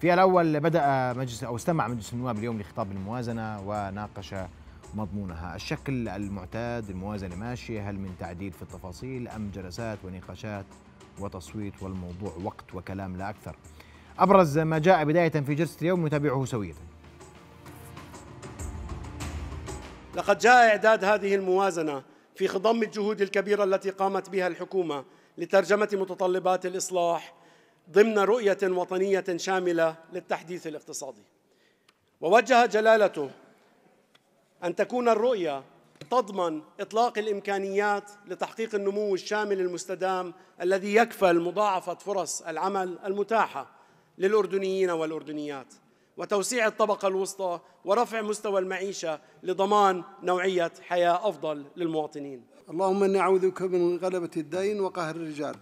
في الأول بدأ مجلس أو استمع مجلس النواب اليوم لخطاب الموازنة وناقش مضمونها الشكل المعتاد الموازنة ماشية هل من تعديل في التفاصيل أم جلسات ونقاشات وتصويت والموضوع وقت وكلام لا أكثر أبرز ما جاء بداية في جلسة اليوم نتابعه سويا لقد جاء إعداد هذه الموازنة في خضم الجهود الكبيرة التي قامت بها الحكومة لترجمة متطلبات الإصلاح ضمن رؤية وطنية شاملة للتحديث الاقتصادي. ووجه جلالته أن تكون الرؤية تضمن إطلاق الإمكانيات لتحقيق النمو الشامل المستدام الذي يكفل مضاعفة فرص العمل المتاحة للأردنيين والأردنيات وتوسيع الطبقة الوسطى ورفع مستوى المعيشة لضمان نوعية حياة أفضل للمواطنين اللهم أني أعوذك من غلبة الدين وقهر الرجال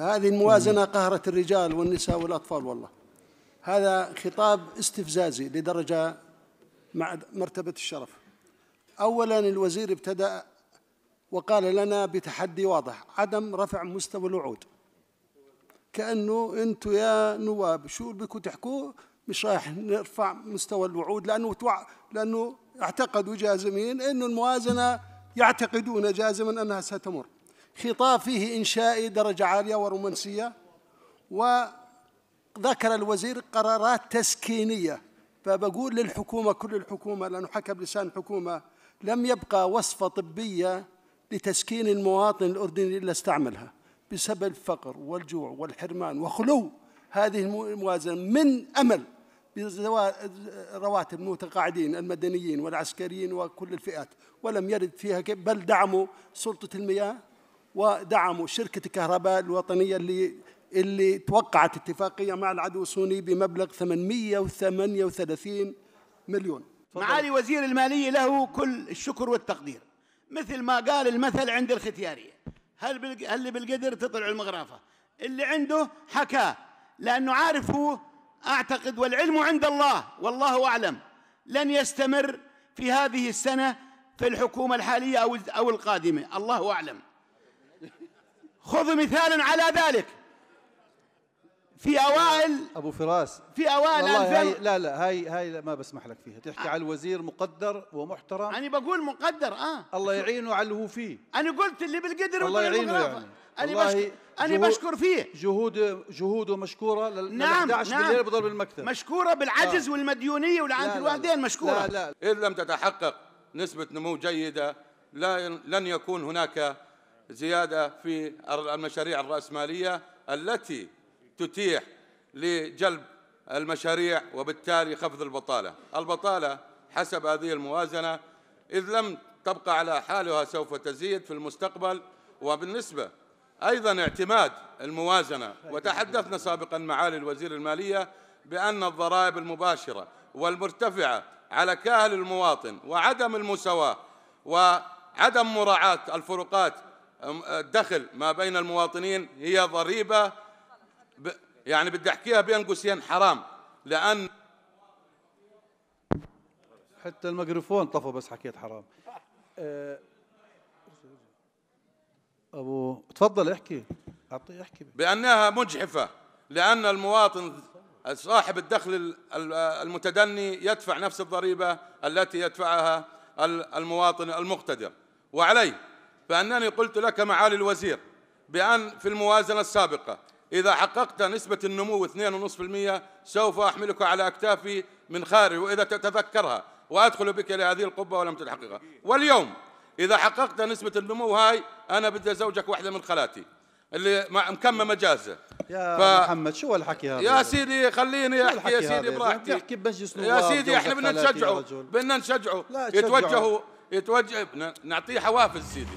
فهذه الموازنة قهرت الرجال والنساء والأطفال والله هذا خطاب استفزازي لدرجة مع مرتبة الشرف أولا الوزير ابتدأ وقال لنا بتحدي واضح عدم رفع مستوى الوعود كأنه أنتم يا نواب شو بكم تحكوا مش رايح نرفع مستوى الوعود لأنه توع لأنه اعتقدوا جازمين أنه الموازنة يعتقدون جازما أنها ستمر خطاب فيه إنشاء درجة عالية ورومانسية وذكر الوزير قرارات تسكينية فبقول للحكومة كل الحكومة لأنه حكى بلسان الحكومة لم يبقى وصفة طبية لتسكين المواطن الأردني إلا استعملها بسبب الفقر والجوع والحرمان وخلو هذه الموازنة من أمل رواتب المتقاعدين المدنيين والعسكريين وكل الفئات ولم يرد فيها بل دعموا سلطة المياه ودعموا شركة الكهرباء الوطنية اللي اللي توقعت اتفاقية مع العدو السوني بمبلغ 838 مليون فضل. معالي وزير المالية له كل الشكر والتقدير مثل ما قال المثل عند الختيارية هل اللي بالقدر تطلع المغرافة اللي عنده حكاه لأنه عارفه أعتقد والعلم عند الله والله أعلم لن يستمر في هذه السنة في الحكومة الحالية أو القادمة الله أعلم خذوا مثالا على ذلك في اوائل ابو فراس في اوائل والله هاي لا لا هاي هاي ما بسمح لك فيها تحكي آه. على الوزير مقدر ومحترم انا بقول مقدر اه الله يعينه على اللي هو فيه انا قلت اللي بالقدر الله يعينه يعني انا بشكر انا بشكر فيه جهود جهوده مشكوره لل نعم 11 نعم بالليل بضل بالمكتب مشكوره بالعجز آه. والمديونيه ولعنه الوالدين مشكوره لا لا ان لم تتحقق نسبه نمو جيده لا لن يكون هناك زيادة في المشاريع الرأسمالية التي تتيح لجلب المشاريع وبالتالي خفض البطالة البطالة حسب هذه الموازنة إذ لم تبقى على حالها سوف تزيد في المستقبل وبالنسبة أيضا اعتماد الموازنة وتحدثنا سابقا معالي الوزير المالية بأن الضرائب المباشرة والمرتفعة على كاهل المواطن وعدم المساواة وعدم مراعاة الفروقات الدخل ما بين المواطنين هي ضريبة ب يعني بدي أحكيها بين قوسين حرام لأن حتى الميكروفون طفى بس حكيت حرام أه، أبو تفضل احكي أعطي احكي بأنها مجحفة لأن المواطن صاحب الدخل المتدني يدفع نفس الضريبة التي يدفعها المواطن المقتدر وعليه فأنني قلت لك معالي الوزير بأن في الموازنة السابقة إذا حققت نسبة النمو 2.5% سوف أحملك على أكتافي من خارج وإذا تتذكرها وأدخل بك إلى هذه القبة ولم تحققها واليوم إذا حققت نسبة النمو هاي أنا بدي أزوجك واحدة من خالاتي اللي مكممة مجازة يا ف... محمد شو هالحكي هذا يا سيدي خليني احكي يا سيدي براحتي يا سيدي احنا بدنا نشجعه بدنا نشجعه يتوجهوا يتوجه نعطيه حوافز سيدي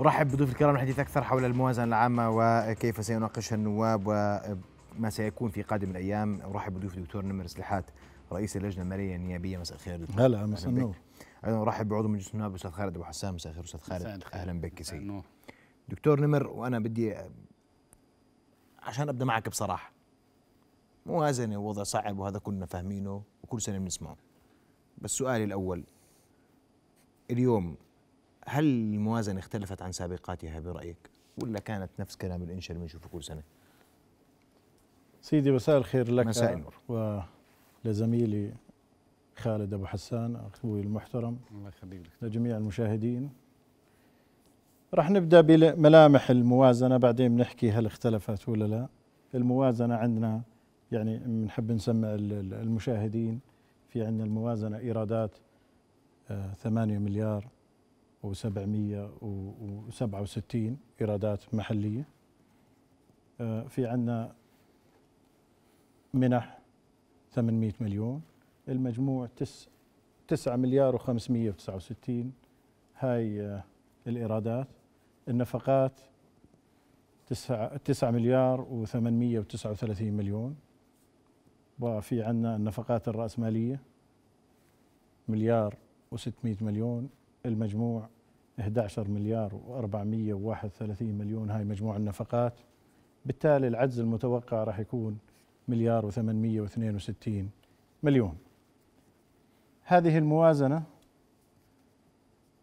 أرحب بضيف الكرام الحديث أكثر حول الموازنة العامة وكيف سيناقشها النواب وما سيكون في قادم الأيام أرحب بضيف الدكتور نمر سلحات رئيس اللجنة المالية النيابية مساء الخير دكتور هلا مساء النور أيضا أرحب بعضو مجلس النواب الأستاذ خالد أبو حسام مساء الخير أستاذ خالد أهلا بك سيدي دكتور نمر وأنا بدي عشان أبدأ معك بصراحة موازنه يعني ووضع صعب وهذا كنا فاهمينه وكل سنه بنسمعه بس سؤالي الاول اليوم هل الموازنه اختلفت عن سابقاتها برايك ولا كانت نفس كلام الانشاء اللي بنشوفه كل سنه سيدي مساء الخير لك مساء النور ولزميلي خالد ابو حسان اخوي المحترم الله يخليك لجميع المشاهدين رح نبدا بملامح الموازنه بعدين بنحكي هل اختلفت ولا لا الموازنه عندنا يعني بنحب نسمع المشاهدين في عندنا الموازنة إيرادات 8 آه، مليار و767 إيرادات محلية آه، في عندنا منح 800 مليون المجموع 9 مليار و569 هاي آه، الإيرادات النفقات 9 مليار و839 مليون وفي عندنا النفقات الرأسمالية مليار و600 مليون المجموع 11 مليار و431 مليون هاي مجموع النفقات بالتالي العجز المتوقع راح يكون مليار و862 مليون هذه الموازنة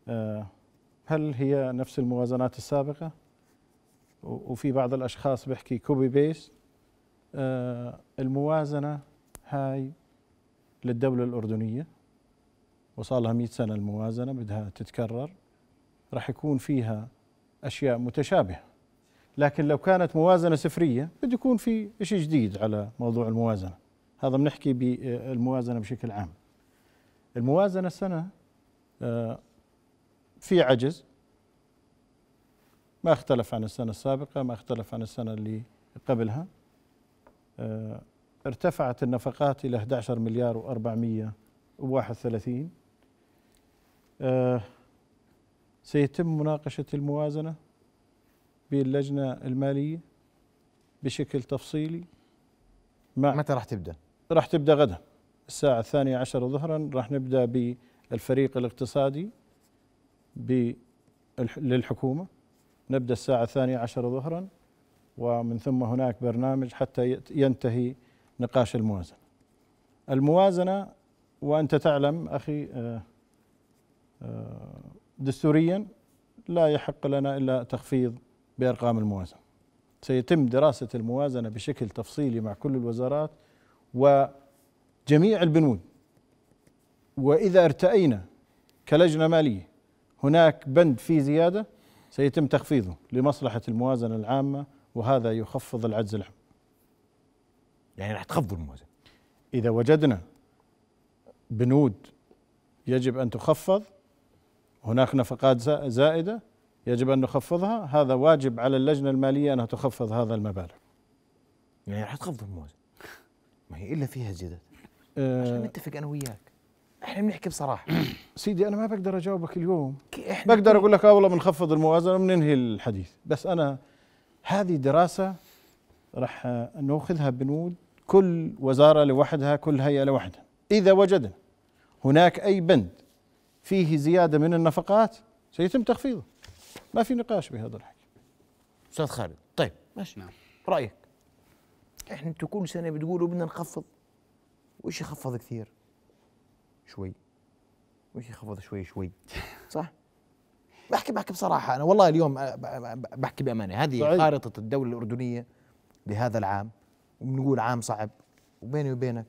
آه، هل هي نفس الموازنات السابقة وفي بعض الأشخاص بيحكي كوبي بيست آه، الموازنة هاي للدولة الأردنية وصار لها 100 سنة الموازنة بدها تتكرر راح يكون فيها أشياء متشابهة لكن لو كانت موازنة سفرية بده يكون في شيء جديد على موضوع الموازنة هذا بنحكي بالموازنة آه، بشكل عام الموازنة السنة آه، في عجز ما اختلف عن السنة السابقة ما اختلف عن السنة اللي قبلها آه، ارتفعت النفقات إلى 11 مليار و431 آه، سيتم مناقشة الموازنة باللجنة المالية بشكل تفصيلي مع متى راح تبدأ؟ راح تبدأ غدا الساعة الثانية عشر ظهرا راح نبدأ بالفريق الاقتصادي للحكومة نبدأ الساعة الثانية عشر ظهرا ومن ثم هناك برنامج حتى ينتهي نقاش الموازنة الموازنة وأنت تعلم أخي آه، آه، دستوريا لا يحق لنا إلا تخفيض بأرقام الموازنة سيتم دراسة الموازنة بشكل تفصيلي مع كل الوزارات وجميع البنود وإذا ارتأينا كلجنة مالية هناك بند فيه زيادة سيتم تخفيضه لمصلحة الموازنة العامة وهذا يخفض العجز العام يعني راح تخفض الموازنه اذا وجدنا بنود يجب ان تخفض هناك نفقات زائده يجب ان نخفضها هذا واجب على اللجنه الماليه انها تخفض هذا المبالغ يعني راح تخفض الموازنه ما هي الا فيها زيادة أه عشان نتفق انا وياك احنا بنحكي بصراحه سيدي انا ما بقدر اجاوبك اليوم بقدر اقول لك اه والله بنخفض الموازنه وبننهي الحديث بس انا هذه دراسة راح ناخذها بنود كل وزارة لوحدها كل هيئة لوحدها إذا وجدنا هناك أي بند فيه زيادة من النفقات سيتم تخفيضه ما في نقاش بهذا الحكي أستاذ خالد طيب ماشي نعم رأيك احنا انتوا كل سنة بتقولوا بدنا نخفض وش يخفض كثير شوي وش يخفض شوي شوي صح بحكي معك بصراحه انا والله اليوم بحكي بامانه هذه صحيح. خارطه الدوله الاردنيه لهذا العام وبنقول عام صعب وبيني وبينك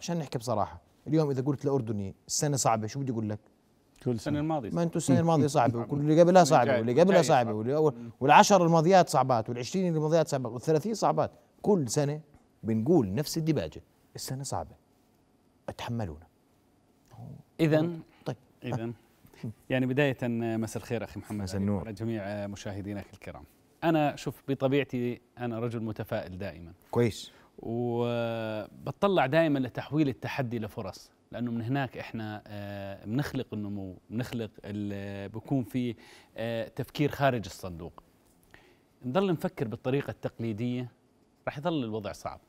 عشان نحكي بصراحه اليوم اذا قلت لاردني السنه صعبه شو بدي اقول لك كل سنه الماضيه ما انتم السنه الماضيه صعبه وكل اللي قبلها صعبه واللي قبلها صعبه واللي والعشر الماضيات صعبات وال20 الماضيات صعبات وال30 صعبات كل سنه بنقول نفس الدباجه السنه صعبه اتحملونا اذا طيب اذا يعني بداية مساء الخير أخي محمد مساء النور جميع مشاهدينا الكرام أنا شوف بطبيعتي أنا رجل متفائل دائما كويس وبتطلع دائما لتحويل التحدي لفرص لانه من هناك احنا بنخلق آه، النمو بنخلق آه، بكون في آه، تفكير خارج الصندوق نضل نفكر بالطريقه التقليديه رح يظل الوضع صعب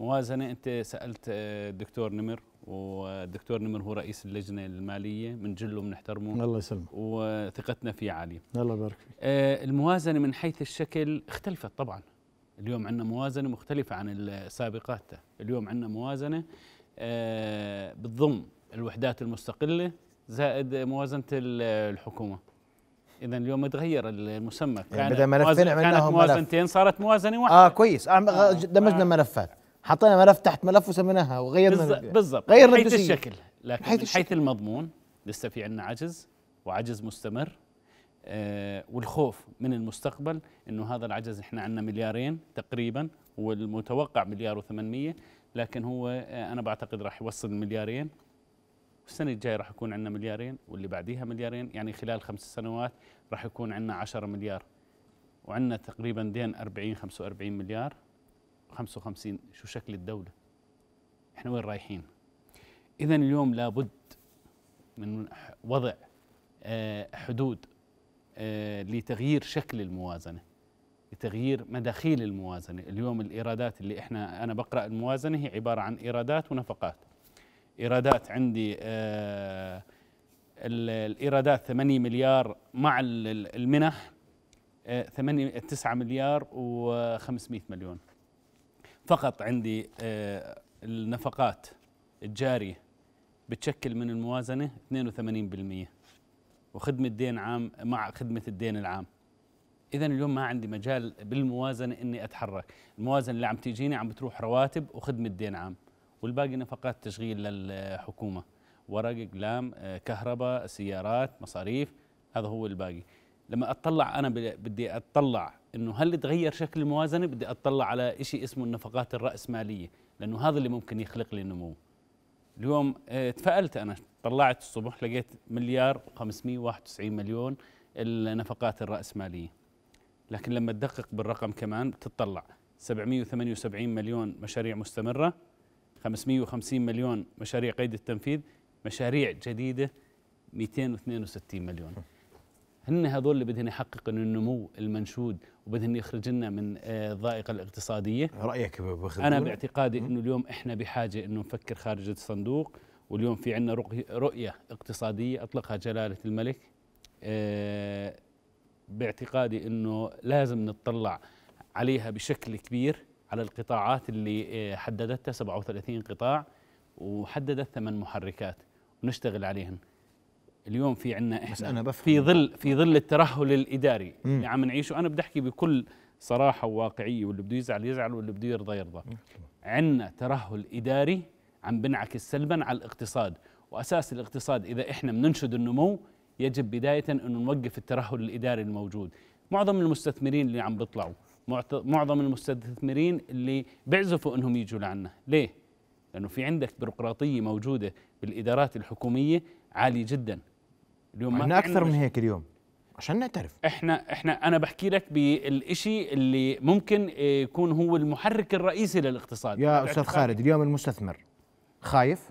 موازنه انت سالت الدكتور نمر والدكتور نمر هو رئيس اللجنه الماليه جله بنحترمه الله يسلمك وثقتنا فيه عاليه الله يبارك فيك آه الموازنه من حيث الشكل اختلفت طبعا اليوم عندنا موازنه مختلفه عن السابقات اليوم عندنا موازنه آه بتضم الوحدات المستقله زائد موازنه الحكومه اذا اليوم تغير المسمى يعني كانت يعني بدل ملفين كانت موازنتين صارت موازنه واحده اه كويس آه, آه. دمجنا آه ملفات حطينا ملف تحت ملف وسميناها وغيرنا بالضبط غيرنا من حيث الشكل لكن حيث من حيث المضمون لسه في عندنا عجز وعجز مستمر آه والخوف من المستقبل انه هذا العجز احنا عندنا مليارين تقريبا والمتوقع مليار و800 لكن هو آه انا بعتقد راح يوصل المليارين السنة الجاية راح يكون عندنا مليارين واللي بعديها مليارين يعني خلال خمس سنوات راح يكون عندنا 10 مليار وعندنا تقريبا دين 40 45 مليار 55 شو شكل الدولة احنا وين رايحين اذا اليوم لابد من وضع آه، حدود آه، لتغيير شكل الموازنة لتغيير مداخيل الموازنة اليوم الإيرادات اللي إحنا أنا بقرأ الموازنة هي عبارة عن إيرادات ونفقات إيرادات عندي آه، الإيرادات 8 مليار مع المنح 8 9 مليار و500 مليون فقط عندي آه، النفقات الجارية بتشكل من الموازنة 82% وخدمة دين عام مع خدمة الدين العام إذا اليوم ما عندي مجال بالموازنة إني أتحرك الموازنة اللي عم تيجيني عم بتروح رواتب وخدمة دين عام والباقي نفقات تشغيل للحكومة ورق قلام آه، كهرباء سيارات مصاريف هذا هو الباقي لما أطلع أنا بدي أطلع انه هل تغير شكل الموازنه بدي اطلع على شيء اسمه النفقات الراسماليه لانه هذا اللي ممكن يخلق لي النمو اليوم آه، تفائلت انا طلعت الصبح لقيت مليار و591 مليون النفقات الراسماليه لكن لما تدقق بالرقم كمان بتطلع 778 مليون مشاريع مستمره 550 مليون مشاريع قيد التنفيذ مشاريع جديده 262 مليون هن هذول اللي بدهن يحققوا النمو المنشود وبدهن يخرج لنا من آه، الضائقه الاقتصاديه رايك انا باعتقادي انه اليوم احنا بحاجه انه نفكر خارج الصندوق واليوم في عندنا رؤيه اقتصاديه اطلقها جلاله الملك آه، باعتقادي انه لازم نتطلع عليها بشكل كبير على القطاعات اللي آه، حددتها 37 قطاع وحددت ثمان محركات ونشتغل عليهم اليوم في عندنا احنا بس أنا بفهم. في ظل في ظل الترهل الاداري اللي اللي عم نعيشه انا بدي احكي بكل صراحه وواقعيه واللي بده يزعل يزعل واللي بده يرضى يرضى عندنا ترهل اداري عم بنعكس سلبا على الاقتصاد واساس الاقتصاد اذا احنا بننشد النمو يجب بدايه انه نوقف الترهل الاداري الموجود معظم المستثمرين اللي عم بيطلعوا معظم المستثمرين اللي بيعزفوا انهم يجوا لعنا ليه لانه في عندك بيروقراطيه موجوده بالادارات الحكوميه عالي جدا اليوم ما اكثر من هيك اليوم عشان نعترف احنا احنا انا بحكي لك بالشيء اللي ممكن يكون هو المحرك الرئيسي للاقتصاد يا استاذ خالد اليوم المستثمر خايف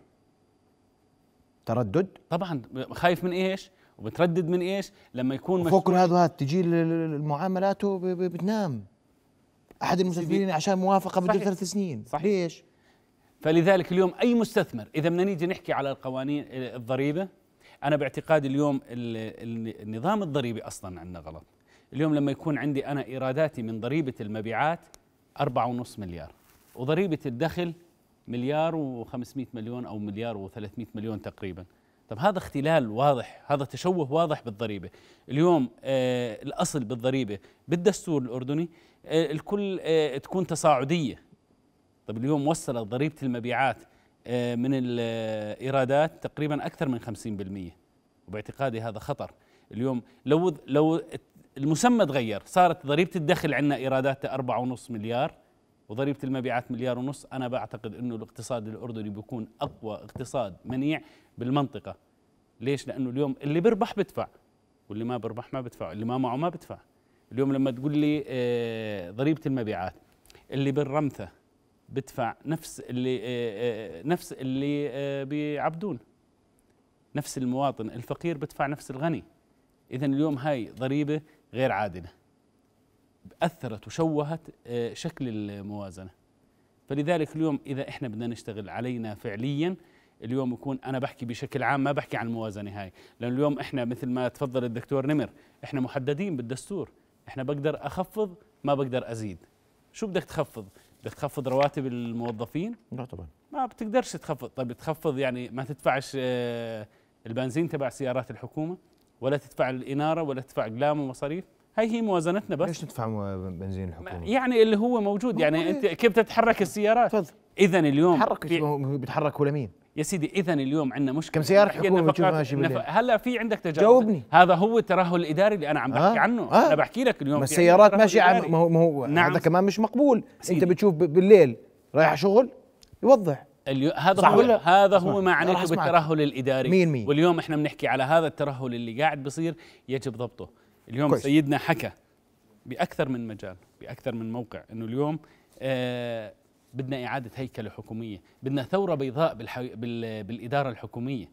تردد طبعا خايف من ايش وبتردد من ايش لما يكون فوق هذا وهذا تجي معاملاته بتنام احد المستثمرين عشان موافقه بده ثلاث سنين صحيح. ليش فلذلك اليوم اي مستثمر اذا بدنا نيجي نحكي على القوانين الضريبه انا باعتقادي اليوم النظام الضريبي اصلا عندنا غلط اليوم لما يكون عندي انا ايراداتي من ضريبه المبيعات 4.5 مليار وضريبه الدخل مليار و500 مليون او مليار و300 مليون تقريبا طب هذا اختلال واضح هذا تشوه واضح بالضريبه اليوم آه الاصل بالضريبه بالدستور الاردني آه الكل آه تكون تصاعديه طيب اليوم وصلت ضريبه المبيعات آه، من الايرادات تقريبا اكثر من 50% وباعتقادي هذا خطر اليوم لو لو المسمى تغير صارت ضريبه الدخل عندنا ايراداتها 4.5 مليار وضريبه المبيعات مليار ونص انا بعتقد انه الاقتصاد الاردني بيكون اقوى اقتصاد منيع بالمنطقه ليش لانه اليوم اللي بيربح بدفع واللي ما بربح ما بدفع اللي ما معه ما بدفع اليوم لما تقول لي آه، ضريبه المبيعات اللي بالرمثه بدفع نفس اللي آه، آه، نفس اللي آه، بيعبدون نفس المواطن الفقير بدفع نفس الغني اذا اليوم هاي ضريبه غير عادله اثرت وشوهت شكل الموازنه فلذلك اليوم اذا احنا بدنا نشتغل علينا فعليا اليوم يكون انا بحكي بشكل عام ما بحكي عن الموازنه هاي لانه اليوم احنا مثل ما تفضل الدكتور نمر احنا محددين بالدستور احنا بقدر اخفض ما بقدر ازيد شو بدك تخفض بتخفض رواتب الموظفين؟ لا طبعا ما بتقدرش تخفض طيب تخفض يعني ما تدفعش آه، البنزين تبع سيارات الحكومه ولا تدفع الاناره ولا تدفع اقلام ومصاريف هي هي موازنتنا بس ليش تدفع بنزين الحكومه؟ يعني اللي هو موجود يعني انت كيف تتحرك السيارات؟ تفضل اذا اليوم بيتحرك بتحرك ولا مين؟ يا سيدي اذا اليوم عندنا مشكله كم سياره حكومه هلا في عندك تجاوز جاوبني هذا هو الترهل الاداري اللي انا عم بحكي آه؟ عنه آه؟ انا بحكي لك اليوم السيارات ماشيه عم ما هو, ما هو نعم هذا كمان مش مقبول سيدي. انت بتشوف بالليل رايح شغل يوضح اليو... هذا هو ولا؟ هذا هو ما عنيته بالترهل الاداري مين مين؟ واليوم احنا بنحكي على هذا الترهل اللي قاعد بصير يجب ضبطه اليوم كويس. سيدنا حكى باكثر من مجال باكثر من موقع انه اليوم آه بدنا إعادة هيكلة حكومية بدنا ثورة بيضاء بالحي... بال... بالإدارة الحكومية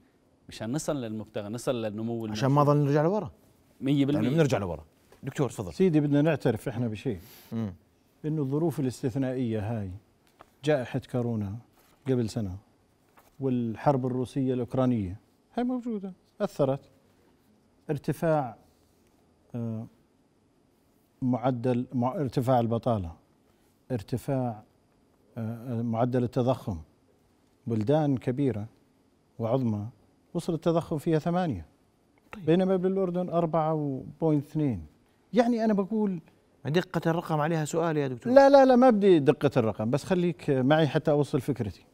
مشان نصل للمبتغى نصل للنمو عشان ما ظل نرجع لورا 100% بالمية يعني بنرجع لورا دكتور تفضل سيدي بدنا نعترف احنا بشيء انه الظروف الاستثنائيه هاي جائحه كورونا قبل سنه والحرب الروسيه الاوكرانيه هاي موجوده اثرت ارتفاع آه، معدل ارتفاع البطاله ارتفاع معدل التضخم بلدان كبيرة وعظمى وصل التضخم فيها ثمانية طيب. بينما بالأردن أربعة اثنين يعني أنا بقول دقة الرقم عليها سؤال يا دكتور لا لا لا ما بدي دقة الرقم بس خليك معي حتى أوصل فكرتي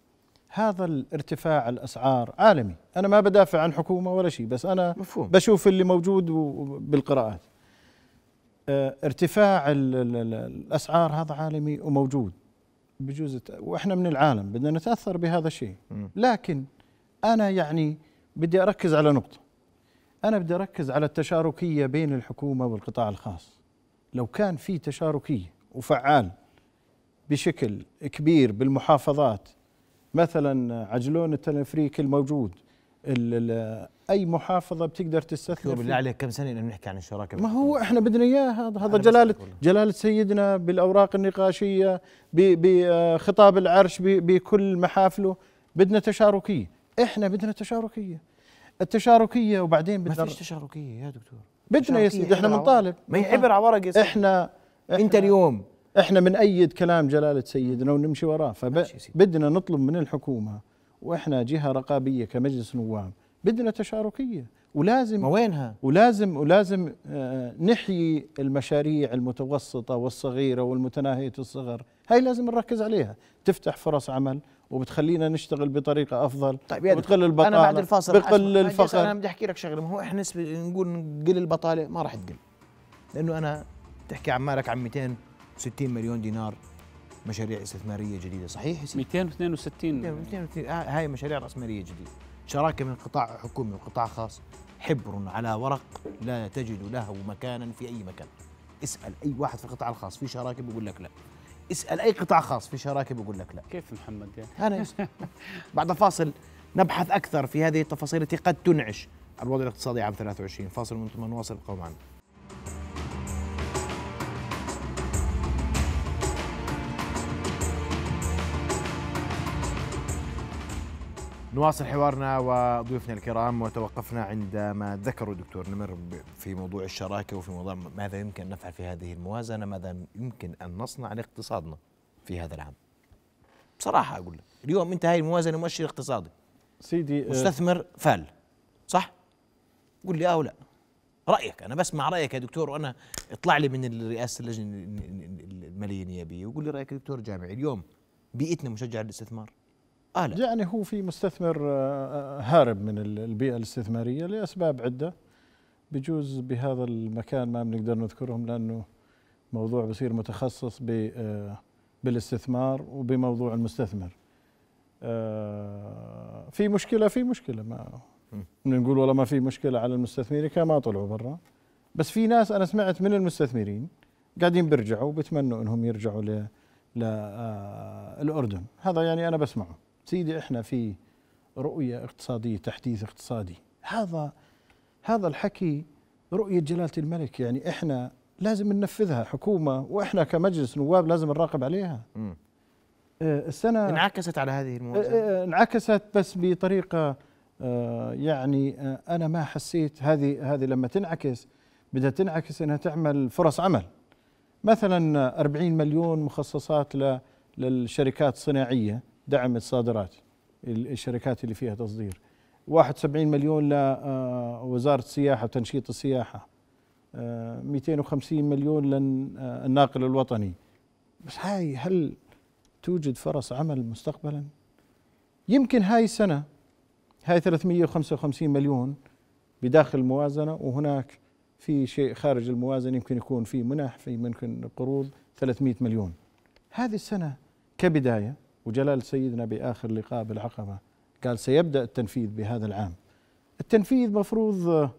هذا الارتفاع الأسعار عالمي أنا ما بدافع عن حكومة ولا شيء بس أنا مفهوم. بشوف اللي موجود بالقراءات آه، ارتفاع الأسعار هذا عالمي وموجود بجوز واحنا من العالم بدنا نتاثر بهذا الشيء لكن انا يعني بدي اركز على نقطه انا بدي اركز على التشاركيه بين الحكومه والقطاع الخاص لو كان في تشاركيه وفعال بشكل كبير بالمحافظات مثلا عجلون التنفريك الموجود اي محافظه بتقدر تستثمر بالله عليك كم سنه انه نحكي عن الشراكه ما هو احنا بدنا اياه هذا هذا جلاله جلاله سيدنا بالاوراق النقاشيه بخطاب آه، العرش بكل محافله بدنا تشاركيه احنا بدنا تشاركيه التشاركيه وبعدين بدنا ما فيش تشاركيه يا دكتور بدنا يا سيدي احنا بنطالب ما هي عبر على ورق احنا, احنا انت اليوم احنا بنأيد كلام جلاله سيدنا ونمشي وراه فبدنا نطلب من الحكومه واحنا جهه رقابيه كمجلس نواب بدنا تشاركيه ولازم وينها ولازم ولازم آه، نحيي المشاريع المتوسطه والصغيره والمتناهيه الصغر هاي لازم نركز عليها تفتح فرص عمل وبتخلينا نشتغل بطريقه افضل طيب بتقل البطاله انا بعد الفاصل بقل الفقر انا بدي احكي لك شغله ما هو احنا نقول نقل البطاله ما راح تقل لانه انا تحكي عمالك عن 260 مليون دينار مشاريع استثماريه جديده صحيح 262 262 آه، هاي مشاريع راسماليه جديده شراكه من قطاع حكومي وقطاع خاص حبر على ورق لا تجد له مكانا في اي مكان اسال اي واحد في القطاع الخاص في شراكه بيقول لك لا اسال اي قطاع خاص في شراكه بيقول لك لا كيف محمد يعني انا بعد فاصل نبحث اكثر في هذه التفاصيل التي قد تنعش الوضع الاقتصادي عام 23 فاصل ونواصل قوم عنه نواصل حوارنا وضيوفنا الكرام وتوقفنا عند ما ذكره الدكتور نمر في موضوع الشراكه وفي موضوع ماذا يمكن ان نفعل في هذه الموازنه ماذا يمكن ان نصنع لاقتصادنا في هذا العام بصراحه اقول لك اليوم انت هاي الموازنه مؤشر اقتصادي سيدي آه، مستثمر فال صح قول لي اه ولا رايك انا بسمع رايك يا دكتور وانا اطلع لي من رئاسه اللجنه الماليه النيابيه وقول لي رايك يا دكتور جامعي اليوم بيئتنا مشجعه للاستثمار آلة يعني هو في مستثمر آه، آه، هارب من البيئة الاستثمارية لأسباب عدة بجوز بهذا المكان ما بنقدر نذكرهم لأنه موضوع بصير متخصص آه، بالاستثمار وبموضوع المستثمر في مشكلة في مشكلة ما نقول والله ما في مشكلة على المستثمرين كان ما طلعوا برا بس في ناس أنا سمعت من المستثمرين قاعدين بيرجعوا وبتمنوا أنهم يرجعوا للأردن هذا يعني أنا بسمعه سيدي احنا في رؤيه اقتصاديه تحديث اقتصادي هذا هذا الحكي رؤيه جلاله الملك يعني احنا لازم ننفذها حكومه واحنا كمجلس نواب لازم نراقب عليها آه، السنه انعكست على هذه الموازنه آه، آه، انعكست بس بطريقه يعني انا ما حسيت هذه هذه لما تنعكس بدها تنعكس انها تعمل فرص عمل مثلا 40 مليون مخصصات للشركات الصناعيه دعم الصادرات الشركات اللي فيها تصدير 71 مليون لوزارة آه، السياحة وتنشيط السياحة 250 آه، مليون للناقل آه، الوطني بس هاي هل توجد فرص عمل مستقبلا يمكن هاي السنة هاي 355 مليون بداخل الموازنة وهناك في شيء خارج الموازنة يمكن يكون في منح في ممكن قروض 300 مليون هذه السنة كبداية وجلال سيدنا بآخر لقاء بالعقبة قال سيبدأ التنفيذ بهذا العام التنفيذ مفروض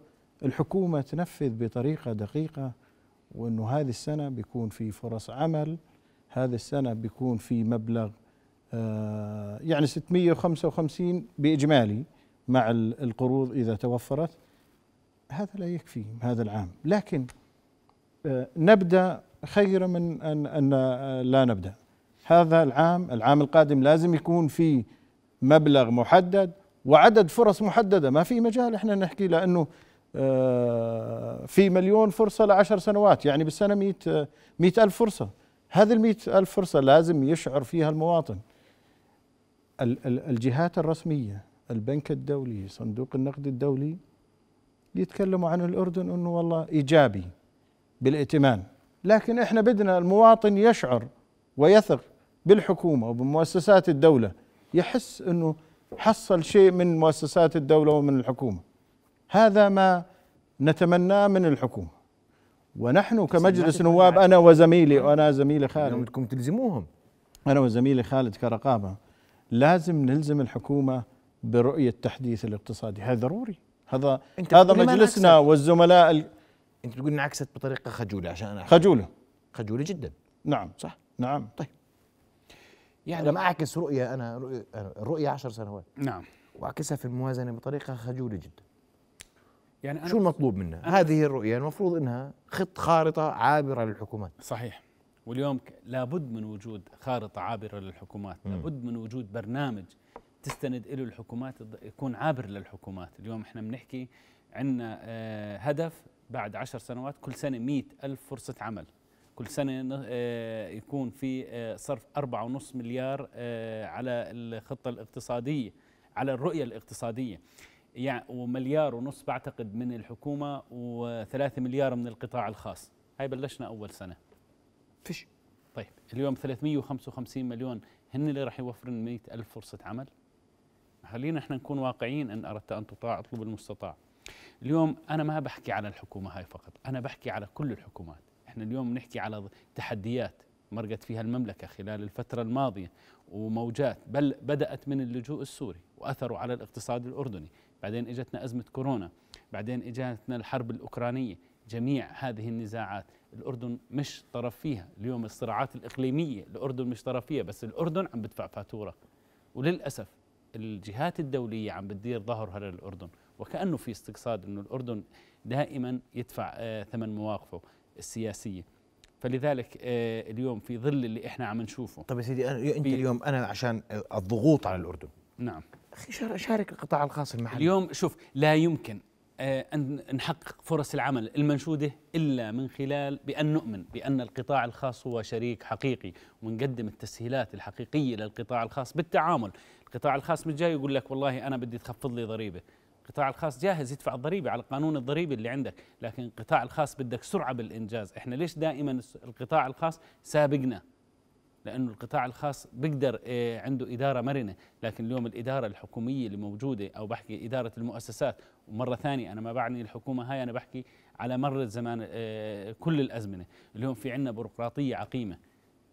الحكومة تنفذ بطريقة دقيقة وأنه هذه السنة بيكون في فرص عمل هذه السنة بيكون في مبلغ آه، يعني 655 بإجمالي مع القروض إذا توفرت هذا لا يكفي هذا العام لكن آه، نبدأ خير من أن لا نبدأ هذا العام العام القادم لازم يكون في مبلغ محدد وعدد فرص محددة ما في مجال احنا نحكي لأنه آه، في مليون فرصة لعشر سنوات يعني بالسنة مئة, مئة ألف فرصة هذه المئة ألف فرصة لازم يشعر فيها المواطن الجهات الرسمية البنك الدولي صندوق النقد الدولي يتكلموا عن الأردن أنه والله إيجابي بالائتمان لكن احنا بدنا المواطن يشعر ويثق بالحكومه وبمؤسسات الدوله يحس انه حصل شيء من مؤسسات الدوله ومن الحكومه هذا ما نتمناه من الحكومه ونحن كمجلس نواب انا وزميلي وانا زميلي خالد بدكم تلزموهم انا وزميلي خالد كرقابه لازم نلزم الحكومه برؤيه التحديث الاقتصادي هذا ضروري هذا هذا مجلسنا والزملاء ال... انت بتقول انعكست بطريقه خجوله عشان انا خجوله خجوله جدا نعم صح نعم طيب يعني لما اعكس رؤيه انا رؤيه, عشر 10 سنوات نعم واعكسها في الموازنه بطريقه خجوله جدا يعني أنا شو المطلوب منها؟ أنا هذه الرؤيه المفروض انها خط خارطه عابره للحكومات صحيح واليوم لابد من وجود خارطه عابره للحكومات، م. لابد من وجود برنامج تستند له الحكومات يكون عابر للحكومات، اليوم احنا بنحكي عندنا آه، هدف بعد عشر سنوات كل سنه مئة ألف فرصه عمل كل سنة آه، يكون في آه، صرف 4.5 مليار آه، على الخطة الاقتصادية على الرؤية الاقتصادية يعني ومليار ونص بعتقد من الحكومة و3 مليار من القطاع الخاص هاي بلشنا أول سنة فيش طيب اليوم 355 مليون هن اللي راح يوفرن 100 ألف فرصة عمل خلينا احنا نكون واقعيين ان اردت ان تطاع اطلب المستطاع اليوم انا ما بحكي على الحكومه هاي فقط انا بحكي على كل الحكومات احنا اليوم نحكي على تحديات مرقت فيها المملكة خلال الفترة الماضية وموجات بل بدأت من اللجوء السوري وأثروا على الاقتصاد الأردني بعدين إجتنا أزمة كورونا بعدين إجتنا الحرب الأوكرانية جميع هذه النزاعات الأردن مش طرف فيها اليوم الصراعات الإقليمية الأردن مش طرف فيها بس الأردن عم بدفع فاتورة وللأسف الجهات الدولية عم بتدير ظهرها للأردن وكأنه في استقصاد أنه الأردن دائما يدفع آه، ثمن مواقفه السياسيه فلذلك آه، اليوم في ظل اللي احنا عم نشوفه طيب يا سيدي انت اليوم انا عشان الضغوط على الاردن نعم اخي شارك القطاع الخاص المحلي اليوم شوف لا يمكن آه، أن نحقق فرص العمل المنشودة إلا من خلال بأن نؤمن بأن القطاع الخاص هو شريك حقيقي ونقدم التسهيلات الحقيقية للقطاع الخاص بالتعامل القطاع الخاص مش جاي يقول لك والله أنا بدي تخفض لي ضريبة القطاع الخاص جاهز يدفع الضريبة على القانون الضريبي اللي عندك لكن القطاع الخاص بدك سرعة بالإنجاز إحنا ليش دائما القطاع الخاص سابقنا لأنه القطاع الخاص بيقدر آه، عنده إدارة مرنة لكن اليوم الإدارة الحكومية اللي موجودة أو بحكي إدارة المؤسسات ومرة ثانية أنا ما بعني الحكومة هاي أنا بحكي على مر الزمان آه، كل الأزمنة اليوم في عندنا بيروقراطية عقيمة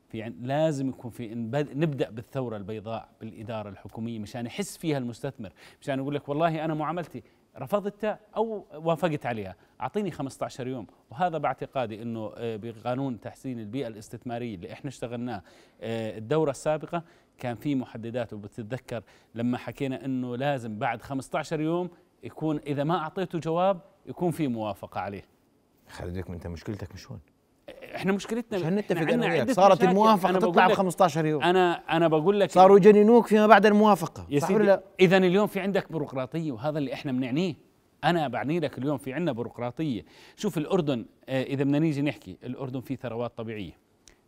في يعني لازم يكون في نبدا بالثوره البيضاء بالاداره الحكوميه مشان يحس فيها المستثمر مشان يقول لك والله انا معاملتي رفضتها او وافقت عليها اعطيني 15 يوم وهذا باعتقادي انه آه، بقانون تحسين البيئه الاستثماريه اللي احنا اشتغلناه آه، الدوره السابقه كان في محددات وبتتذكر لما حكينا انه لازم بعد 15 يوم يكون اذا ما اعطيته جواب يكون في موافقه عليه خليك انت مشكلتك مش هون احنا مشكلتنا عشان نتفق انا وياك صارت الموافقه تطلع ب 15 يوم انا انا بقول لك صاروا يجننوك فيما بعد الموافقه يا سيدي اذا اليوم في عندك بيروقراطيه وهذا اللي احنا بنعنيه انا بعني لك اليوم في عندنا بيروقراطيه شوف الاردن آه، اذا بدنا نيجي نحكي الاردن فيه ثروات طبيعيه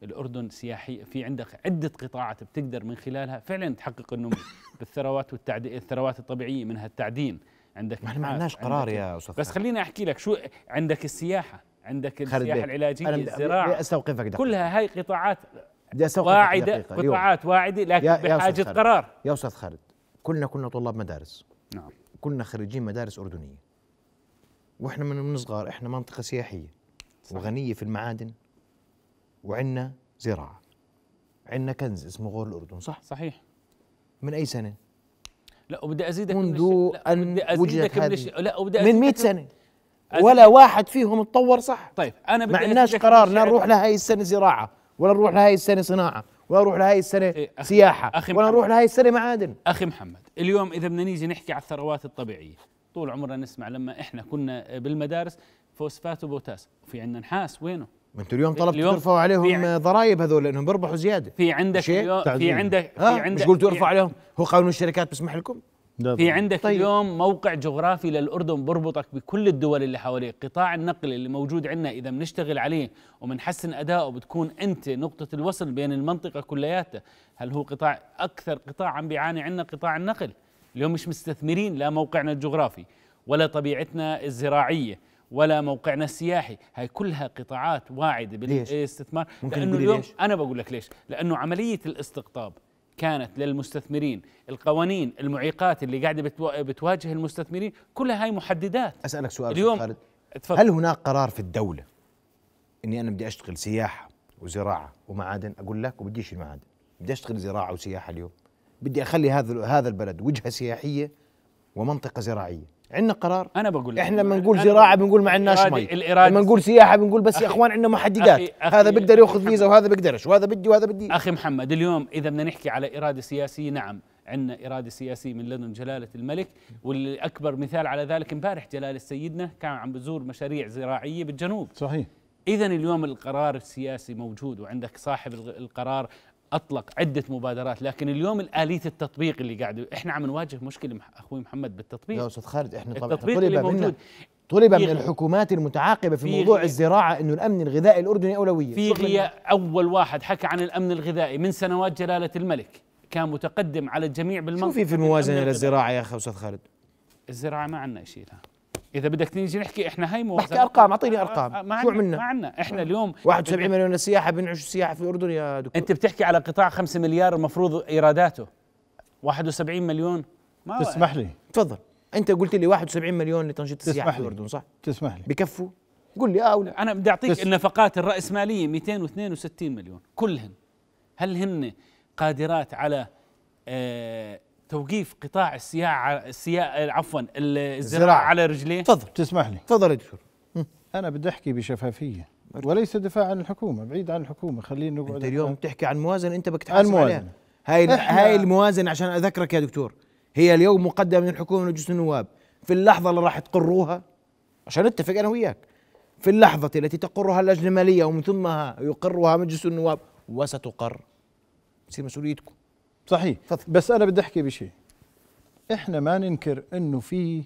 الاردن سياحي في عندك عده قطاعات بتقدر من خلالها فعلا تحقق النمو بالثروات والتعدين الثروات الطبيعيه منها التعدين عندك ما احنا ما عندناش قرار يا استاذ بس خليني احكي لك شو عندك السياحه عندك السياحه العلاجيه الزراعه استوقفك دقيقة. كلها هاي قطاعات بدي واعده دقيقة. قطاعات واعده لكن يا بحاجه يا قرار يا استاذ خالد كلنا كنا طلاب مدارس نعم كنا خريجين مدارس اردنيه واحنا من صغار احنا منطقه سياحيه صح. وغنيه في المعادن وعندنا زراعه عندنا كنز اسمه غور الاردن صح صحيح من اي سنه لا وبدي ازيدك منذ من ان وجدت هذه لا وبدي من 100 سنه ولا واحد فيهم اتطور صح طيب انا بدي ما عندناش قرار لا نروح لهي السنه زراعه ولا نروح لهي السنه صناعه ولا نروح لهي السنه إيه أخي سياحه أخي ولا نروح لهي السنه معادن اخي محمد اليوم اذا بدنا نيجي نحكي على الثروات الطبيعيه طول عمرنا نسمع لما احنا كنا بالمدارس فوسفات وبوتاس في عندنا نحاس وينه ما انتم اليوم طلبتوا ترفعوا عليهم ضرائب هذول لانهم بيربحوا زياده في عندك في عندك في عندك مش قلتوا ارفعوا عليهم هو قانون الشركات بيسمح لكم في عندك طيب. اليوم موقع جغرافي للأردن بربطك بكل الدول اللي حواليك قطاع النقل اللي موجود عندنا إذا بنشتغل عليه ومنحسن أداؤه بتكون أنت نقطة الوصل بين المنطقة كلياتها هل هو قطاع أكثر قطاع عم بيعاني عندنا قطاع النقل اليوم مش مستثمرين لا موقعنا الجغرافي ولا طبيعتنا الزراعية ولا موقعنا السياحي هاي كلها قطاعات واعدة بالاستثمار لأنه اليوم ليش؟ أنا بقول لك ليش لأنه عملية الاستقطاب كانت للمستثمرين القوانين المعيقات اللي قاعدة بتواجه المستثمرين كلها هاي محددات أسألك سؤال اليوم خالد هل هناك قرار في الدولة أني أنا بدي أشتغل سياحة وزراعة ومعادن أقول لك وبديش المعادن بدي أشتغل زراعة وسياحة اليوم بدي أخلي هذا هذا البلد وجهة سياحية ومنطقة زراعية عندنا قرار انا بقول احنا لما نقول زراعه بنقول ما عندناش مي لما نقول سياحه بنقول بس يا اخوان عندنا محددات هذا بيقدر ياخذ فيزا وهذا بيقدرش وهذا بدي وهذا بدي اخي محمد اليوم اذا بدنا نحكي على اراده سياسيه نعم عندنا إرادة سياسية من لدن جلالة الملك والأكبر مثال على ذلك امبارح جلالة سيدنا كان عم بزور مشاريع زراعية بالجنوب صحيح إذا اليوم القرار السياسي موجود وعندك صاحب القرار اطلق عده مبادرات لكن اليوم الاليه التطبيق اللي قاعد احنا عم نواجه مشكله اخوي محمد بالتطبيق يا استاذ خالد احنا طبعا التطبيق طلب اللي موجود طلب من الحكومات المتعاقبه في موضوع الزراعه انه الامن الغذائي الاردني اولويه في غي اول واحد حكى عن الامن الغذائي من سنوات جلاله الملك كان متقدم على الجميع بالمنطقه شو في في الموازنه للزراعه يا اخي استاذ خالد الزراعه ما عندنا شيء لها اذا بدك نيجي نحكي احنا هاي مواصفات بحكي ارقام اعطيني ارقام آه، آه، ما شو عملنا ما عندنا احنا آه. اليوم 71 مليون سياحه بينعشوا سياحه في الاردن يا دكتور انت بتحكي على قطاع 5 مليار المفروض ايراداته 71 مليون ما تسمح لي تفضل انت قلت لي 71 مليون لتنشيط السياحه في الاردن صح تسمح لي بكفوا قل لي اه ولا انا بدي اعطيك النفقات الراسماليه 262 مليون كلهن هل هن قادرات على آه توقيف قطاع السياحه السيا... عفوا الزراعه على رجليه تفضل تسمح لي تفضل يا دكتور انا بدي احكي بشفافيه وليس دفاع عن الحكومه بعيد عن الحكومه خلينا نقعد انت اليوم بتحكي عن موازنه انت بدك تحاسب عليها هاي هاي الموازنه عشان اذكرك يا دكتور هي اليوم مقدمه من الحكومه لمجلس النواب في اللحظه اللي راح تقروها عشان نتفق انا وياك في اللحظه التي تقرها اللجنه الماليه ومن ثم يقرها مجلس النواب وستقر بتصير مسؤوليتكم صحيح فضل. بس انا بدي احكي بشيء احنا ما ننكر انه في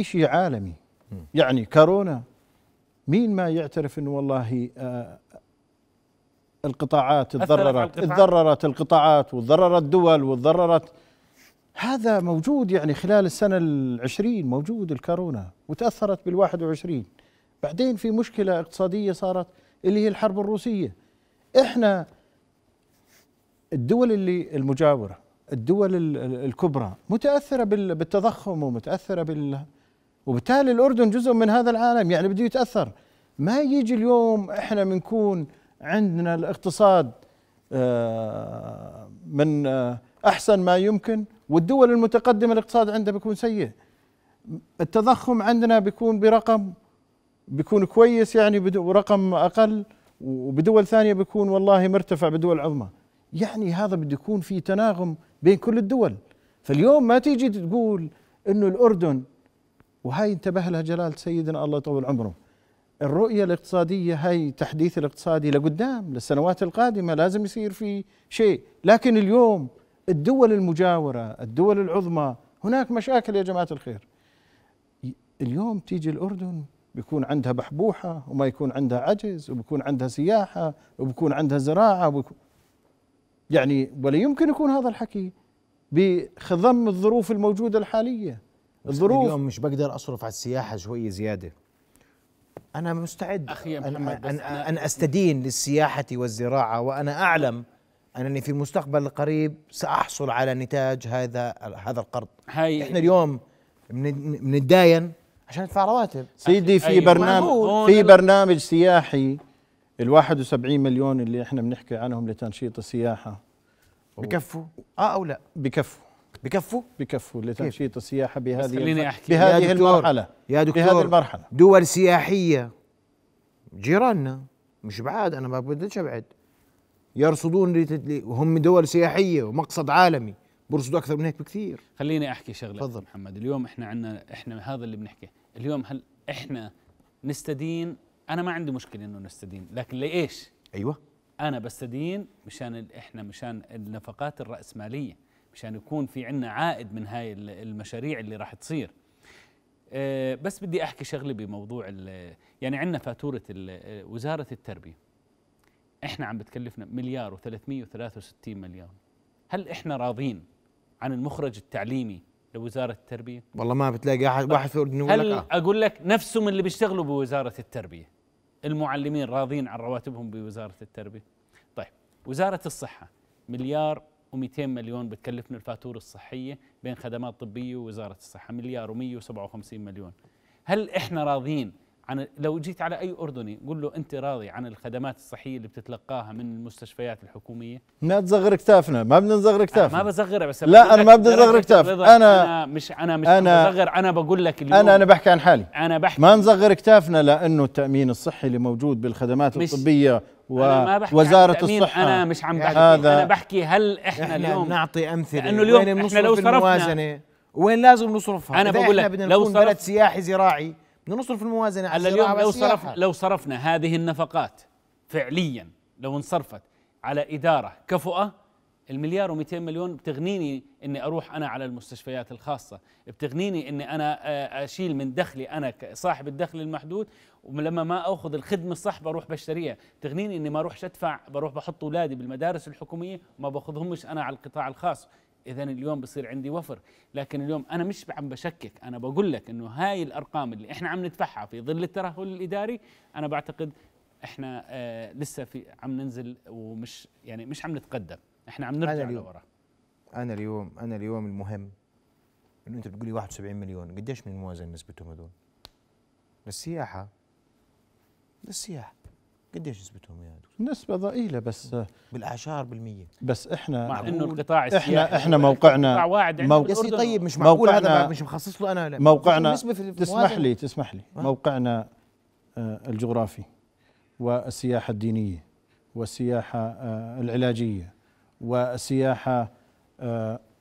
شيء عالمي م. يعني كورونا مين ما يعترف انه والله آه القطاعات تضررت تضررت القطاعات وتضررت دول وتضررت هذا موجود يعني خلال السنة العشرين موجود الكورونا وتأثرت بالواحد وعشرين بعدين في مشكلة اقتصادية صارت اللي هي الحرب الروسية احنا الدول اللي المجاوره الدول الكبرى متاثره بالتضخم ومتاثره بال وبالتالي الاردن جزء من هذا العالم يعني بده يتاثر ما يجي اليوم احنا بنكون عندنا الاقتصاد آه، من آه، احسن ما يمكن والدول المتقدمه الاقتصاد عندها بيكون سيء التضخم عندنا بيكون برقم بيكون كويس يعني ورقم اقل وبدول ثانيه بيكون والله مرتفع بدول عظمى يعني هذا بده يكون في تناغم بين كل الدول فاليوم ما تيجي تقول انه الاردن وهي انتبه لها جلالة سيدنا الله يطول عمره الرؤية الاقتصادية هاي تحديث الاقتصادي لقدام للسنوات القادمة لازم يصير في شيء لكن اليوم الدول المجاورة الدول العظمى هناك مشاكل يا جماعة الخير اليوم تيجي الأردن بيكون عندها بحبوحة وما يكون عندها عجز وبيكون عندها سياحة وبيكون عندها زراعة وبيكون يعني ولا يمكن يكون هذا الحكي بخضم الظروف الموجوده الحاليه الظروف اليوم مش بقدر اصرف على السياحه شوي زياده انا مستعد أخي أن, أن, أن استدين للسياحه والزراعه وانا اعلم انني في المستقبل القريب ساحصل على نتاج هذا هذا القرض هاي احنا اليوم بنتداين عشان ندفع رواتب سيدي في برنامج في برنامج سياحي ال 71 مليون اللي احنا بنحكي عنهم لتنشيط السياحه بكفوا اه او لا بكفوا بكفوا بكفوا لتنشيط السياحه بهذه خليني احكي بهذه يا دكتور المرحله يا دكتور بهذه المرحله دول سياحيه جيراننا مش بعاد انا ما بديش ابعد يرصدون وهم دول سياحيه ومقصد عالمي برصدوا اكثر من هيك بكثير خليني احكي شغله تفضل محمد اليوم احنا عندنا احنا هذا اللي بنحكيه اليوم هل احنا نستدين انا ما عندي مشكله انه نستدين لكن لايش ايوه انا بستدين مشان احنا مشان النفقات الراسماليه مشان يكون في عنا عائد من هاي المشاريع اللي راح تصير آه، بس بدي احكي شغله بموضوع يعني عندنا فاتوره آه، وزاره التربيه احنا عم بتكلفنا مليار و363 مليون هل احنا راضين عن المخرج التعليمي لوزاره التربيه والله ما بتلاقي احد واحد في طيب، الاردن يقول لك هل آه. اقول لك نفسهم اللي بيشتغلوا بوزاره التربيه المعلمين راضين عن رواتبهم بوزاره التربيه طيب وزاره الصحه مليار و200 مليون بتكلفنا الفاتوره الصحيه بين خدمات طبيه ووزاره الصحه مليار و157 مليون هل احنا راضين عن لو جيت على اي اردني قل له انت راضي عن الخدمات الصحيه اللي بتتلقاها من المستشفيات الحكوميه ما تزغر كتافنا ما بدنا نزغر كتافنا ما بزغره بس لا انا ما بدي ازغر كتاف أنا, انا مش انا مش انا بزغر انا بقول لك اليوم انا انا بحكي عن حالي انا بحكي ما نزغر كتافنا لانه التامين الصحي اللي موجود بالخدمات الطبيه ووزارة الصحة أنا مش عم بحكي هذا أنا بحكي هل إحنا, إحنا اليوم نعطي أمثلة لأنه اليوم إحنا لو صرفنا وين لازم نصرفها أنا بقول لك لو صرفنا بلد سياحي زراعي نصرف الموازنه على اليوم لو صرفنا لو صرفنا هذه النفقات فعليا لو انصرفت على اداره كفؤه المليار و200 مليون بتغنيني اني اروح انا على المستشفيات الخاصه بتغنيني اني انا آه، اشيل من دخلي انا كصاحب الدخل المحدود ولما ما اخذ الخدمه الصح بروح بشتريها بتغنيني اني ما اروحش ادفع بروح بحط اولادي بالمدارس الحكوميه وما باخذهمش انا على القطاع الخاص اذا اليوم بصير عندي وفر لكن اليوم انا مش عم بشكك انا بقول لك انه هاي الارقام اللي احنا عم ندفعها في ظل الترهل الاداري انا بعتقد احنا آه لسه في عم ننزل ومش يعني مش عم نتقدم احنا عم نرجع لورا انا اليوم انا اليوم المهم انه انت بتقولي 71 مليون قديش من الموازنه نسبتهم هذول للسياحه للسياحه قديش نسبتهم يا دكتور؟ نسبة ضئيلة بس آه، بالاعشار بالمية بس احنا مع انه القطاع السياحي احنا احنا موقعنا واعد موقع يا طيب مش معقول هذا مش مخصص له انا لا موقعنا تسمح لي تسمح لي موقعنا آه، الجغرافي والسياحة الدينية والسياحة آه، العلاجية والسياحة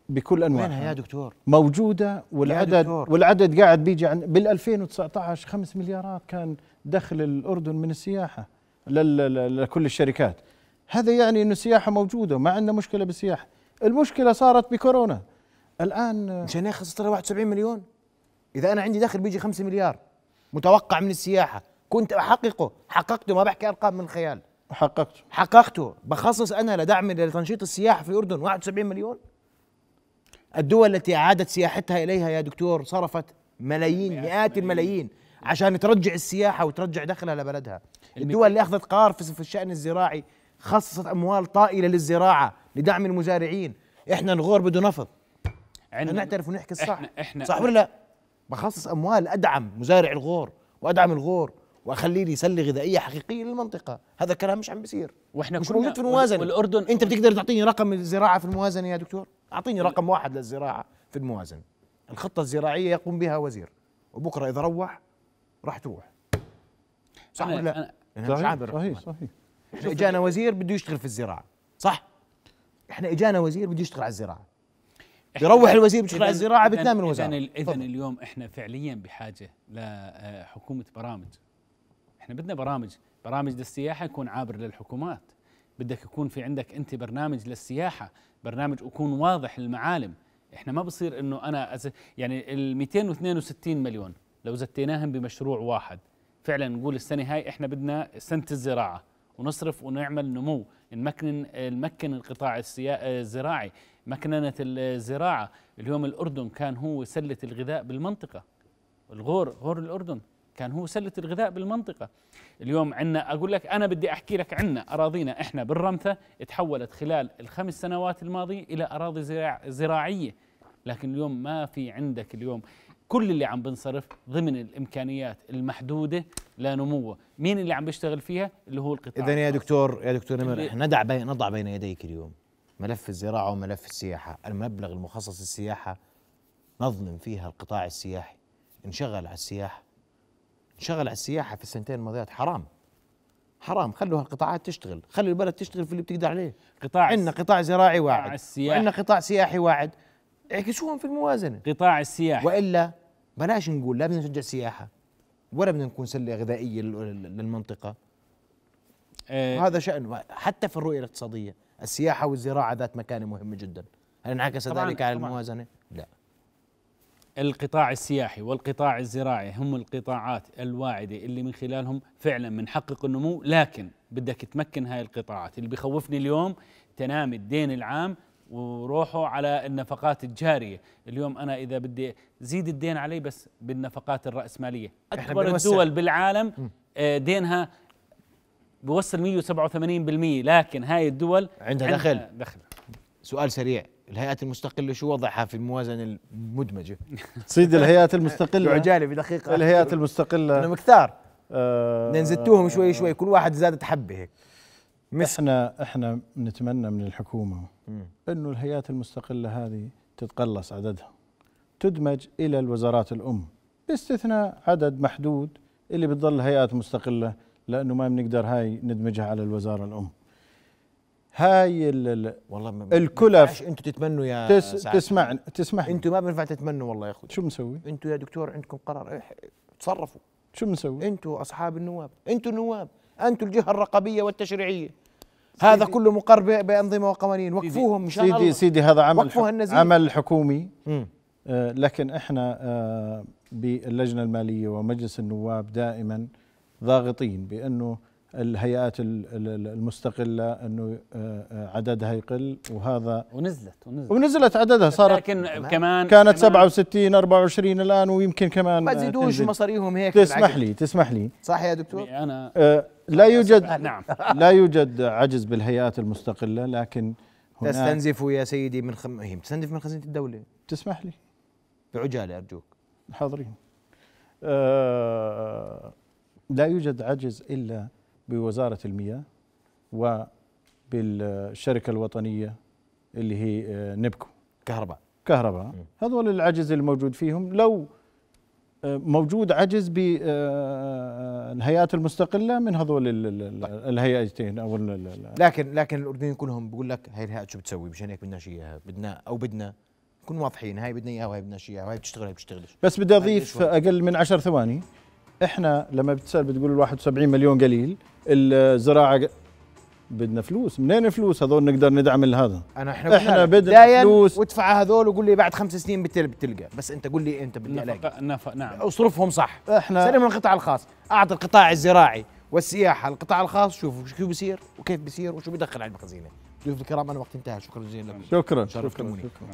بكل انواعها وينها يا دكتور؟ موجوده والعدد دكتور. والعدد قاعد بيجي عن بال 2019 5 مليارات كان دخل الاردن من السياحه لكل الشركات هذا يعني أن السياحة موجودة ما عندنا مشكلة بالسياحة المشكلة صارت بكورونا الآن مشان ياخذ ترى 71 مليون إذا أنا عندي دخل بيجي 5 مليار متوقع من السياحة كنت أحققه حققته ما بحكي أرقام من الخيال حققته حققته بخصص أنا لدعم لتنشيط السياحة في الأردن 71 مليون الدول التي أعادت سياحتها إليها يا دكتور صرفت ملايين مئات الملايين عشان ترجع السياحه وترجع دخلها لبلدها الدول اللي اخذت قرار في الشان الزراعي خصصت اموال طائله للزراعه لدعم المزارعين احنا نغور بدون نفط عندنا نعترف ونحكي الصح احنا, إحنا صح ولا لا بخصص اموال ادعم مزارع الغور وادعم الغور واخلي لي سله غذائيه حقيقيه للمنطقه هذا الكلام مش عم بيصير واحنا مش موجود في الموازنه والاردن انت بتقدر تعطيني رقم الزراعه في الموازنه يا دكتور اعطيني رقم واحد للزراعه في الموازنه الخطه الزراعيه يقوم بها وزير وبكره اذا روح راح تروح صح ولا لا؟ أنا يعني صحيح, عابر صحيح صحيح احنا اجانا وزير بده يشتغل في الزراعه صح؟ احنا اجانا وزير بده يشتغل على الزراعه يروح الوزير بيشتغل على الزراعه بتنام الوزاره اذا اليوم احنا فعليا بحاجه لحكومه آه، برامج احنا بدنا برامج برامج للسياحه يكون عابر للحكومات بدك يكون في عندك انت برنامج للسياحه برنامج يكون واضح للمعالم احنا ما بصير انه انا يعني ال 262 مليون لو زتيناهم بمشروع واحد فعلا نقول السنه هاي احنا بدنا سنه الزراعه ونصرف ونعمل نمو نمكن نمكن القطاع الزراعي مكننه الزراعه اليوم الاردن كان هو سله الغذاء بالمنطقه الغور غور الاردن كان هو سله الغذاء بالمنطقه اليوم عندنا اقول لك انا بدي احكي لك عندنا اراضينا احنا بالرمثه تحولت خلال الخمس سنوات الماضيه الى اراضي زراعيه لكن اليوم ما في عندك اليوم كل اللي عم بنصرف ضمن الامكانيات المحدوده لنموه مين اللي عم بيشتغل فيها اللي هو القطاع اذا يا دكتور يا دكتور نمر احنا ندع بي نضع بين يديك اليوم ملف الزراعه وملف السياحه المبلغ المخصص للسياحه نظلم فيها القطاع السياحي انشغل على السياحه انشغل على السياحه في السنتين الماضيات حرام حرام خلوا هالقطاعات تشتغل خلي البلد تشتغل في اللي بتقدر عليه قطاع عندنا قطاع زراعي واعد عندنا قطاع سياحي واعد اعكسوهم في الموازنه قطاع السياحي والا بلاش نقول لا بدنا نشجع سياحه ولا بدنا نكون سله غذائيه للمنطقه إيه هذا شان حتى في الرؤيه الاقتصاديه السياحه والزراعه ذات مكانه مهمه جدا هل انعكس ذلك على الموازنه لا القطاع السياحي والقطاع الزراعي هم القطاعات الواعدة اللي من خلالهم فعلا بنحقق النمو لكن بدك تمكن هاي القطاعات اللي بخوفني اليوم تنامي الدين العام وروحوا على النفقات الجاريه، اليوم انا اذا بدي زيد الدين علي بس بالنفقات الراسماليه، اكبر الدول بالعالم آه، دينها بوصل 187% لكن هاي الدول عندها دخل دخل سؤال سريع الهيئات المستقلة شو وضعها في الموازنة المدمجة؟ سيدي الهيئات المستقلة عجالي بدقيقة الهيئات المستقلة لأنهم كثار آه شوي شوي كل واحد زادت حبة هيك احنا احنا نتمنى من الحكومه انه الهيئات المستقله هذه تتقلص عددها تدمج الى الوزارات الام باستثناء عدد محدود اللي بتضل هيئات مستقله لانه ما بنقدر هاي ندمجها على الوزاره الام هاي ال والله ما الكلف انتم تتمنوا يا تس تسمع تسمح انتم ما بينفع تتمنوا والله يا اخوي شو مسوي انتم يا دكتور عندكم قرار إيه، تصرفوا شو مسوي انتم اصحاب النواب انتم النواب انتم الجهه الرقابيه والتشريعيه هذا كله مقر بانظمه وقوانين وقفوهم مشان سيدي الله سيدي سيدي هذا عمل عمل حكومي آه لكن احنا آه باللجنه الماليه ومجلس النواب دائما ضاغطين بانه الهيئات المستقله انه آه، آه، عددها يقل وهذا ونزلت ونزلت ونزلت عددها صارت لكن كمان كانت كمان 67 24 الان ويمكن كمان ما تزيدوش مصاريهم هيك تسمح لي تسمح لي صح يا دكتور يعني انا آه، لا يوجد نعم لا يوجد عجز بالهيئات المستقله لكن تستنزف يا سيدي من خم... هي تستنزف من خزينه الدوله تسمح لي بعجاله ارجوك حاضرين آه لا يوجد عجز الا بوزارة المياه وبالشركة الوطنية اللي هي آه، نبكو كهرباء كهرباء هذول العجز الموجود فيهم لو آه، موجود عجز بالهيئات آه، المستقله من هذول طيب. الهيئتين او لكن لكن الاردنيين كلهم بقول لك هاي الهيئات شو بتسوي مشان هيك بدنا اياها بدنا او بدنا نكون واضحين هاي بدنا اياها وهي بدنا اياها وهي بتشتغل هاي بتشتغلش بس بدي اضيف اقل من 10 ثواني احنا لما بتسال بتقول 71 مليون قليل الزراعه بدنا فلوس منين فلوس هذول نقدر ندعم الهذا انا احنا, احنا بدنا فلوس وادفع هذول وقول لي بعد خمس سنين بتل بتلقى بس انت قول لي انت بدي الاقي نفق نعم اصرفهم صح احنا سلم القطاع الخاص اعطي القطاع الزراعي والسياحه القطاع الخاص شوفوا شو بيصير وكيف بيصير وشو بيدخل على المخزينه ضيوف الكرام انا وقت انتهى شكرا جزيلا لكم شكرا شكرا, شكرا.